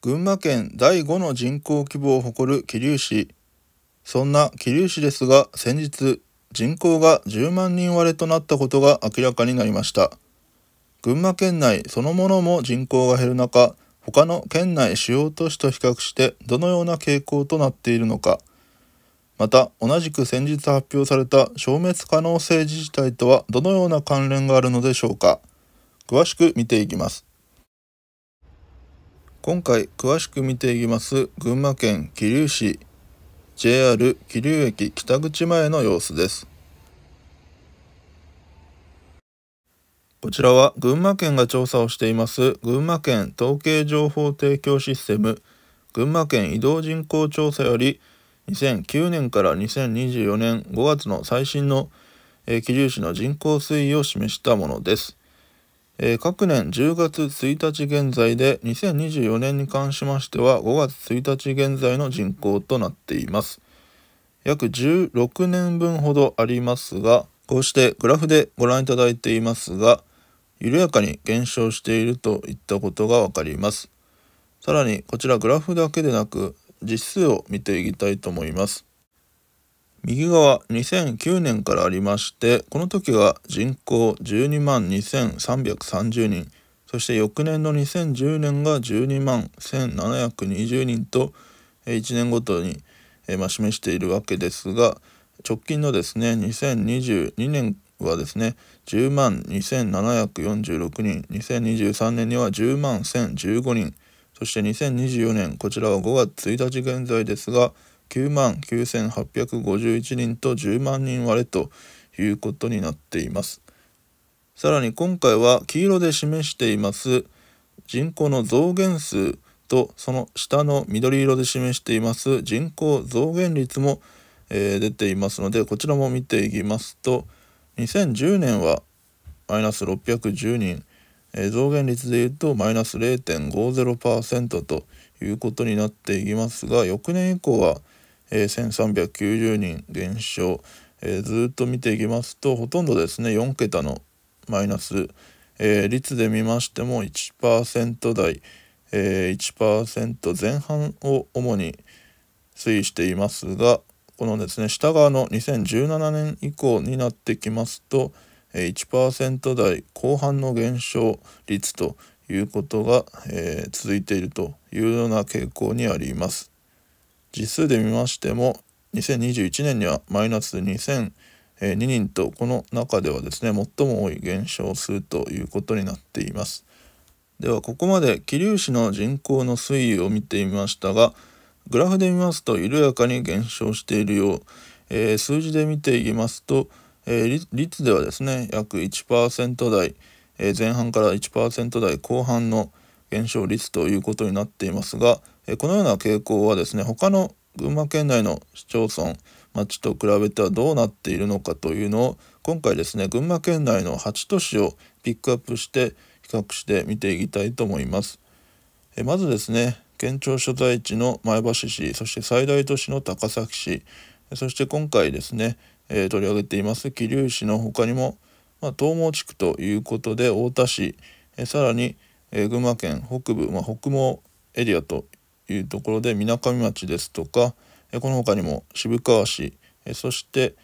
群馬県第5の人口規模を誇る桐生市そんな桐生市ですが先日人口が10万人割れとなったことが明らかになりました群馬県内そのものも人口が減る中他の県内主要都市と比較してどのような傾向となっているのかまた同じく先日発表された消滅可能性自治体とはどのような関連があるのでしょうか詳しく見ていきます今回詳しく見ていきます群馬県桐生市 JR 桐生駅北口前の様子ですこちらは群馬県が調査をしています群馬県統計情報提供システム群馬県移動人口調査より2009年から2024年5月の最新の桐生市の人口推移を示したものですえー、各年10月1日現在で2024年に関しましては5月1日現在の人口となっています約16年分ほどありますがこうしてグラフでご覧いただいていますが緩やかに減少しているといったことがわかりますさらにこちらグラフだけでなく実数を見ていきたいと思います右側2009年からありましてこの時は人口12万2330人そして翌年の2010年が12万1720人と1年ごとに、えま示しているわけですが直近のですね2022年はですね10万2746人2023年には10万1015人そして2024年こちらは5月1日現在ですが9万9851人と10万人割れということになっています。さらに今回は黄色で示しています人口の増減数とその下の緑色で示しています人口増減率も、えー、出ていますのでこちらも見ていきますと2010年はマイナス610人、えー、増減率でいうとマイナス0.50%ということになっていきますが翌年以降はえー、1390人減少、えー、ずっと見ていきますとほとんどですね4桁のマイナス、えー、率で見ましても1%台、えー、1%前半を主に推移していますがこのですね下側の2017年以降になってきますと1%台後半の減少率ということが、えー、続いているというような傾向にあります。実数で見ましても2021年にはマイナス2002人とこの中ではですね最も多い減少数ということになっています。ではここまで桐生市の人口の推移を見てみましたがグラフで見ますと緩やかに減少しているよう、えー、数字で見ていきますと、えー、率ではですね約1%台、えー、前半から1%台後半の減少率ということになっていますがこのような傾向はですね他の群馬県内の市町村町と比べてはどうなっているのかというのを今回ですね群馬県内の8都市をピックアップして比較して見ていきたいと思います。えまずですね県庁所在地の前橋市そして最大都市の高崎市そして今回ですね、えー、取り上げています桐生市の他にも、まあ、東毛地区ということで太田市、えさらに、え群馬県北部、まあ、北毛エリアというところでみなかみ町ですとかこの他にも渋川市そして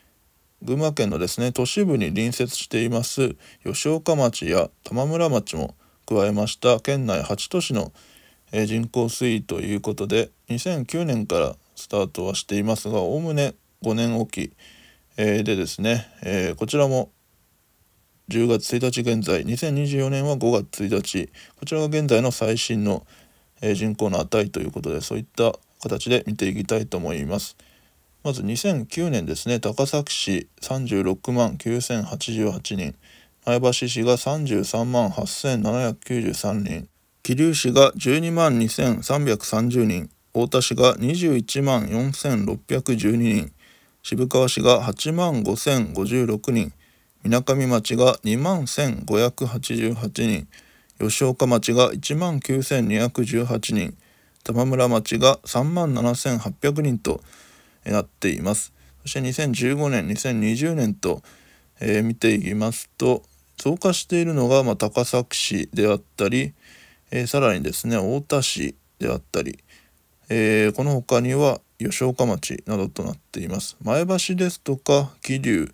群馬県のですね都市部に隣接しています吉岡町や玉村町も加えました県内8都市の人口推移ということで2009年からスタートはしていますがおおむね5年おきでですねこちらも10月1日現在2024年は5月1日こちらが現在の最新の人口の値ということでそういった形で見ていきたいと思います。まず2009年ですね高崎市36万9,088人前橋市が33万8,793人桐生市が12万2,330人太田市が21万4,612人渋川市が8万5,056人みなかみ町が2万1,588人吉岡町が1万9218人玉村町が3万7800人となっていますそして2015年2020年と、えー、見ていきますと増加しているのが、まあ、高崎市であったり、えー、さらにですね太田市であったり、えー、この他には吉岡町などとなっています前橋ですとか桐生、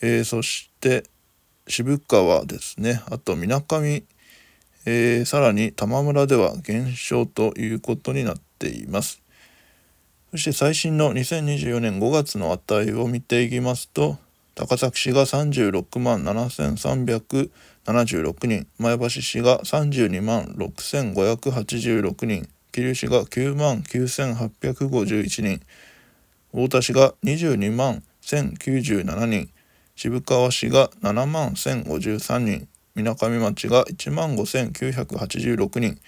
えー、そして渋川ですねあとみなかみえー、さらに玉村では減少ということになっています。そして最新の2024年5月の値を見ていきますと、高崎市が36万7376人、前橋市が32万6586人、桐生市が9万9851人、太田市が22万1097人、渋川市が7万1053人、みなかみ町が1万5986人、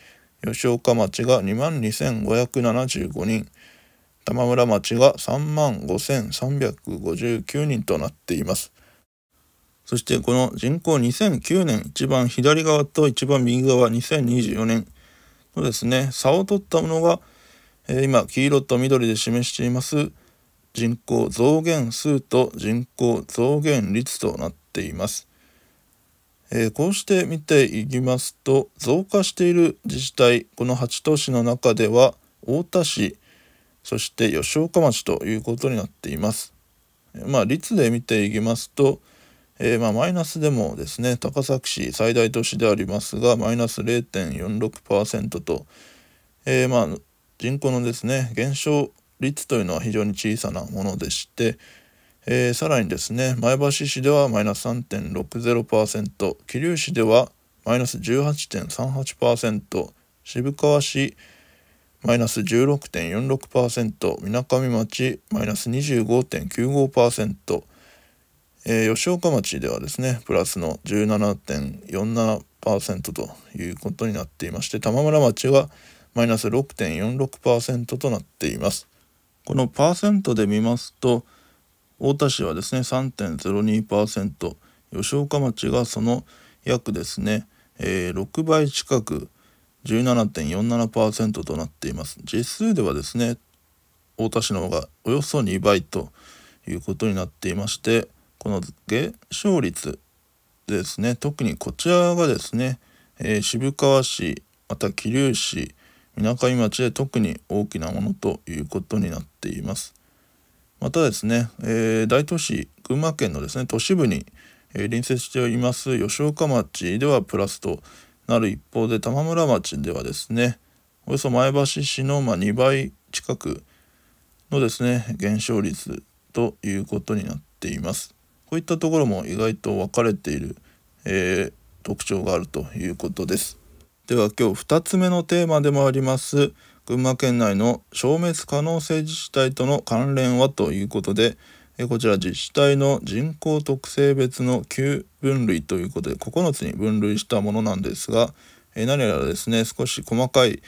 吉岡町が2万2575人、玉村町が3万5359人となっています。そしてこの人口2009年一番左側と一番右側2024年のですね差を取ったものが、今黄色と緑で示しています人口増減数と人口増減率となっています。えこうして見ていきますと増加している自治体この8都市の中では太田市そして吉岡町ということになっています。まあ、率で見ていきますと、えー、まあ、マイナスでもですね高崎市最大都市でありますがマイナス0.46%と、えー、まあ、人口のですね減少率というのは非常に小さなものでして、えー、さらにですね、前橋市ではマイナス3.60%、桐生市ではマイナス18.38%、渋川市マイナス16.46%、みなかみ町マイナス25.95%、えー、吉岡町ではですね、プラスの17.47%ということになっていまして、玉村町はマイナス6.46%となっています。このパーセントで見ますと、太田市はですね3.02%吉岡町がその約ですね、えー、6倍近く17.47%となっています。実数ではですね太田市の方がおよそ2倍ということになっていましてこの減少率ですね特にこちらがですね、えー、渋川市また桐生市みなかみ町で特に大きなものということになっています。またですね、えー、大都市群馬県のですね都市部に、え隣接しております吉岡町ではプラスとなる一方で玉村町ではですねおよそ前橋市のま2倍近くのですね減少率ということになっています。こういったところも意外と分かれている、えー、特徴があるということです。では今日2つ目のテーマでもあります群馬県内の消滅可能性自治体との関連はということで、こちら自治体の人口特性別の9分類ということで9つに分類したものなんですが、何やらですね少し細かい、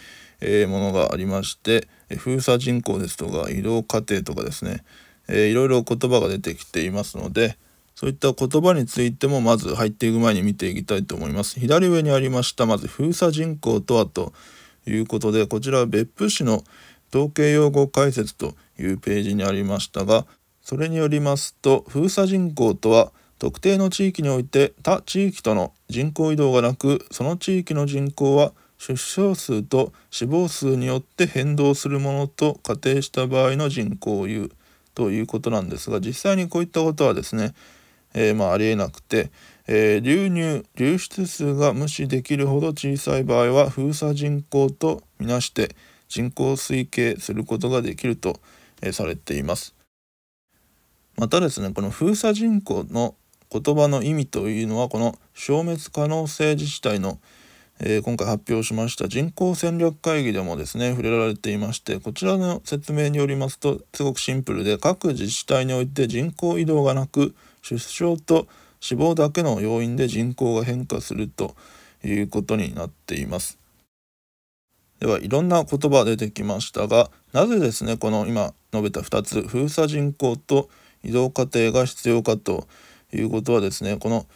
ものがありまして、封鎖人口ですとか移動過程とかですね、いろいろ言葉が出てきていますのでそういった言葉についてもまず入っていく前に見ていきたいと思います。左上にありましたまず封鎖人口とはということでこちらは別府市の統計用語解説というページにありましたがそれによりますと封鎖人口とは特定の地域において他地域との人口移動がなくその地域の人口は出生数と死亡数によって変動するものと仮定した場合の人口を言うということなんですが実際にこういったことはですね、えー、まあありえなくて、えー、流入流出数が無視できるほど小さい場合は封鎖人口とみなして人口推計することができると、えー、されていますまたですねこの封鎖人口の言葉の意味というのはこの消滅可能性自治体の、えー、今回発表しました人口戦略会議でもですね触れられていましてこちらの説明によりますとすごくシンプルで各自治体において人口移動がなく出生と死亡だけの要因で人口が変化するということになっています。ではいろんな言葉出てきましたがなぜですねこの今述べた2つ封鎖人口と移動過程が必要かということはですねこの、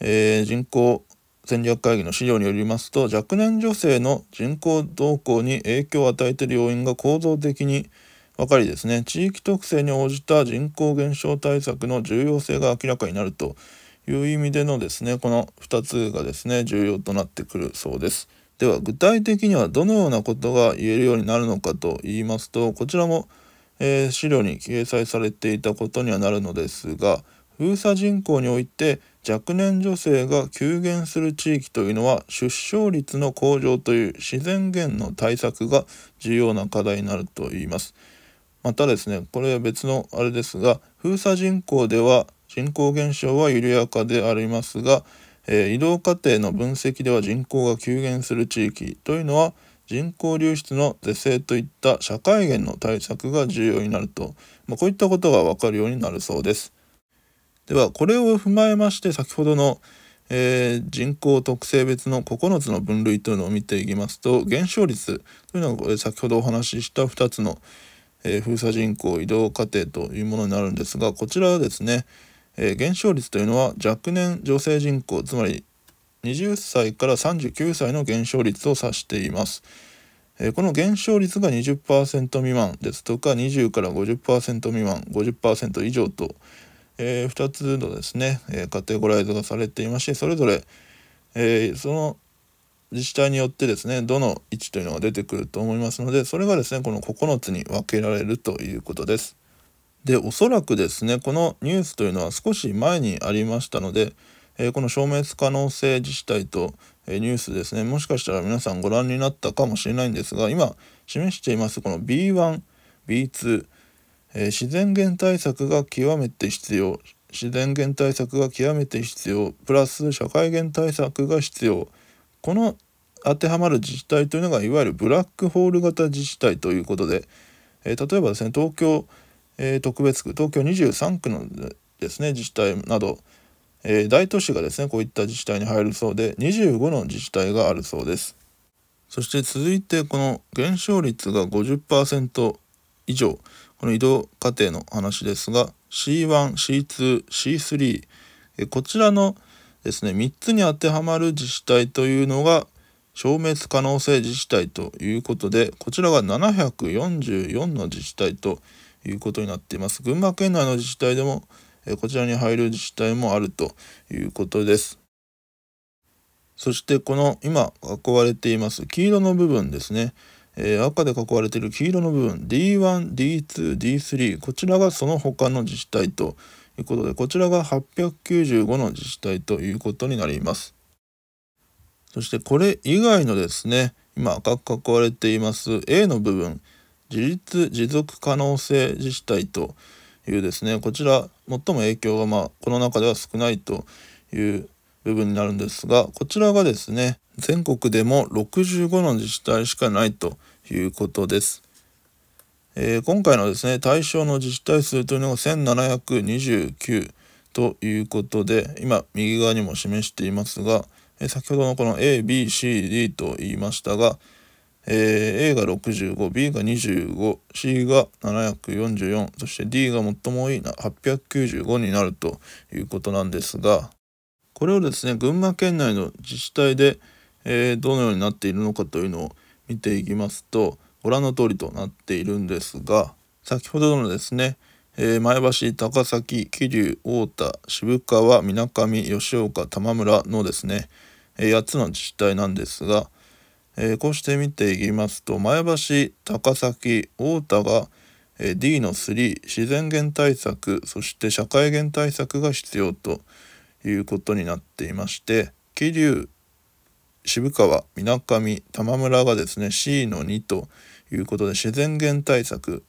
えー、人口戦略会議の資料によりますと若年女性の人口動向に影響を与えている要因が構造的に分かりですね地域特性に応じた人口減少対策の重要性が明らかになるという意味でのですねこの2つがですね重要となってくるそうです。では具体的にはどのようなことが言えるようになるのかと言いますとこちらも、えー、資料に掲載されていたことにはなるのですが封鎖人口において若年女性が急減する地域というのは出生率の向上という自然減の対策が重要な課題になると言います。またですねこれは別のあれですが封鎖人口では人口減少は緩やかでありますが、えー、移動過程の分析では人口が急減する地域というのは人口流出の是正といった社会減の対策が重要になると、まあ、こういったことがわかるようになるそうです。ではこれを踏まえまして先ほどの、えー、人口特性別の9つの分類というのを見ていきますと減少率というのは先ほどお話しした2つの、えー、封鎖人口移動過程というものになるんですがこちらはですねえー、減少率というのは若年女性人口つまり20歳から39歳の減少率を指しています。えー、この減少率が20%未満ですとか20から50%未満50%以上と、えー、2つのですね、えカテゴライズがされていましてそれぞれ、えその自治体によってですねどの位置というのが出てくると思いますのでそれがですねこの9つに分けられるということです。で、おそらくですね、このニュースというのは少し前にありましたので、えー、この消滅可能性自治体と、えー、ニュースですね、もしかしたら皆さんご覧になったかもしれないんですが、今示していますこの B1、B2、えー、自然減対策が極めて必要、自然減対策が極めて必要、プラス社会減対策が必要、この当てはまる自治体というのがいわゆるブラックホール型自治体ということで、え例えばですね、東京、えー、特別区東京23区のですね自治体など、えー、大都市がですねこういった自治体に入るそうで25の自治体があるそうですそして続いてこの減少率が50%以上この移動過程の話ですが C1C2C3 こちらのですね3つに当てはまる自治体というのが消滅可能性自治体ということでこちらが744の自治体ということになっています。群馬県内の自治体でも、えこちらに入る自治体もあるということです。そしてこの今囲われています黄色の部分ですね。え赤で囲われている黄色の部分 D1、D2、D3 こちらがその他の自治体ということでこちらが895の自治体ということになります。そしてこれ以外のですね今赤く囲われています A の部分自立持続可能性自治体というですねこちら最も影響がまあこの中では少ないという部分になるんですがこちらがですね全国でも65の自治体しかないということです。えー、今回のですね対象の自治体数というのが1729ということで今右側にも示していますが、え先ほどのこの ABCD と言いましたがえー、A が 65B が 25C が744そして D が最も多いな895になるということなんですがこれをですね群馬県内の自治体で、えー、どのようになっているのかというのを見ていきますとご覧の通りとなっているんですが先ほどのですね、えー、前橋高崎桐生太田渋川みなかみ吉岡玉村のですね、8つの自治体なんですがえー、こうして見ていきますと前橋高崎太田が、えー、D の3自然減対策そして社会減対策が必要ということになっていまして桐生渋川みなかみ玉村がですね C の2ということで自然減対策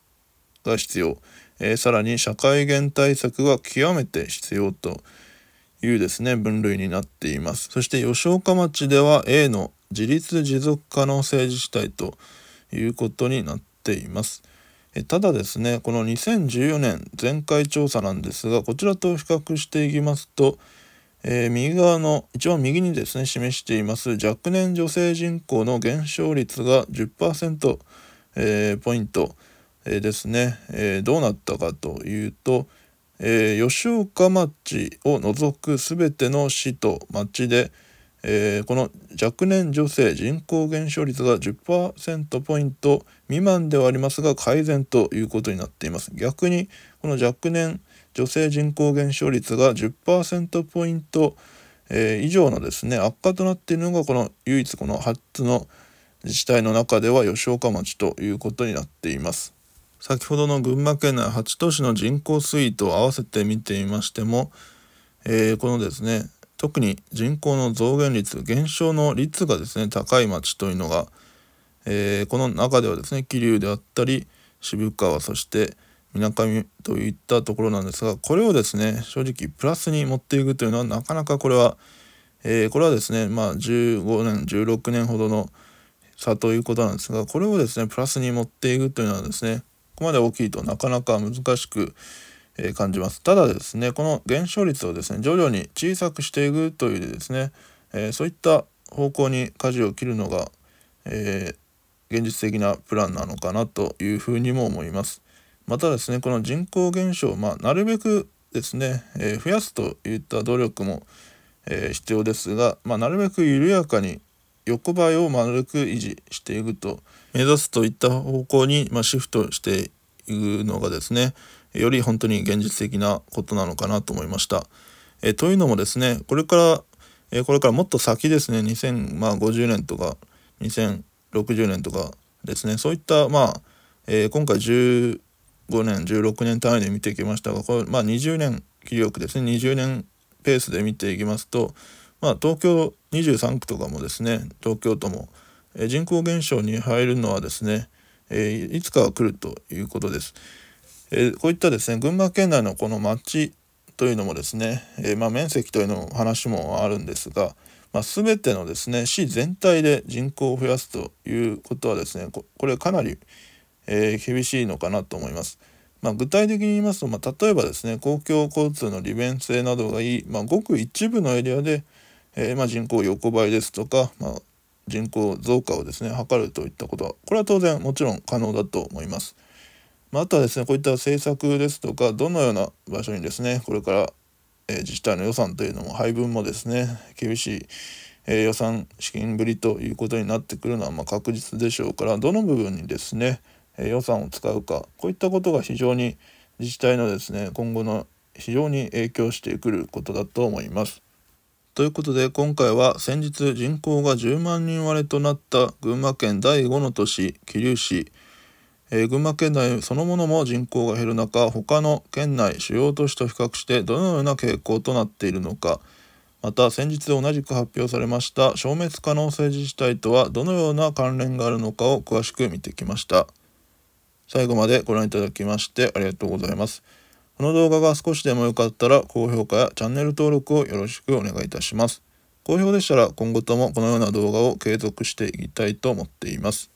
が必要、えー、さらに社会減対策が極めて必要というですね分類になっていますそして吉岡町では A の自立持続可能性自治体ということになっています。ただですねこの2014年前回調査なんですがこちらと比較していきますと、えー、右側の一番右にですね示しています若年女性人口の減少率が10%、えー、ポイント、えー、ですね、えどうなったかというと、え吉岡町を除く全ての市と町で、えー、この若年女性人口減少率が10%ポイント未満ではありますが改善ということになっています逆にこの若年女性人口減少率が10%ポイント、えー、以上のですね悪化となっているのがこの唯一この8つの自治体の中では吉岡町ということになっています先ほどの群馬県内8都市の人口推移と合わせて見てみましても、えー、このですね特に人口の増減率減少の率がですね高い町というのが、えー、この中ではですね桐生であったり渋川そしてみなかみといったところなんですがこれをですね正直プラスに持っていくというのはなかなかこれは、えー、これはですねまあ15年16年ほどの差ということなんですがこれをですねプラスに持っていくというのはですねここまで大きいとなかなか難しくえ感じます。ただですね、この減少率をですね、徐々に小さくしていくというですね、えそういった方向に舵を切るのが、え現実的なプランなのかなというふうにも思います。またですね、この人口減少、まあ、なるべくですね、え増やすといった努力も、え必要ですが、まあ、なるべく緩やかに横ばいを丸く維持していくと目指すといった方向に、まあ、シフトしていくのがですね、より本当に現実的なことなのかなと思いました。えというのもですねこれから、これからもっと先ですね2050年とか2060年とかですねそういったまあ、え今回15年16年単位で見ていきましたがこれ、まあ、20年記憶ですね20年ペースで見ていきますと、まあ、東京23区とかもですね東京都も、え人口減少に入るのはですね、えいつかは来るということです。えー、こういったですね群馬県内のこの町というのもですね、えー、まあ、面積というの話もあるんですが、まあ、全てのですね市全体で人口を増やすということはですねこれかなり、え厳しいのかなと思います。まあ、具体的に言いますと、ま例えばですね公共交通の利便性などがいい、まごく一部のエリアで、えま人口横ばいですとか、ま人口増加をですね測るといったことはこれは当然もちろん可能だと思います。まあ、あとはですね、こういった政策ですとか、どのような場所にですね、これから、え自治体の予算というのも配分もですね、厳しい、え予算資金ぶりということになってくるのはま確実でしょうから、どの部分にですね、え予算を使うか、こういったことが非常に自治体のですね、今後の非常に影響してくることだと思います。ということで今回は先日人口が10万人割れとなった群馬県第5の都市桐生市えー、群馬県内そのものも人口が減る中他の県内主要都市と比較してどのような傾向となっているのかまた先日同じく発表されました消滅可能性自治体とはどのような関連があるのかを詳しく見てきました最後までご覧いただきましてありがとうございますこの動画が少しでも良かったら高評価やチャンネル登録をよろしくお願いいたします好評でしたら今後ともこのような動画を継続していきたいと思っています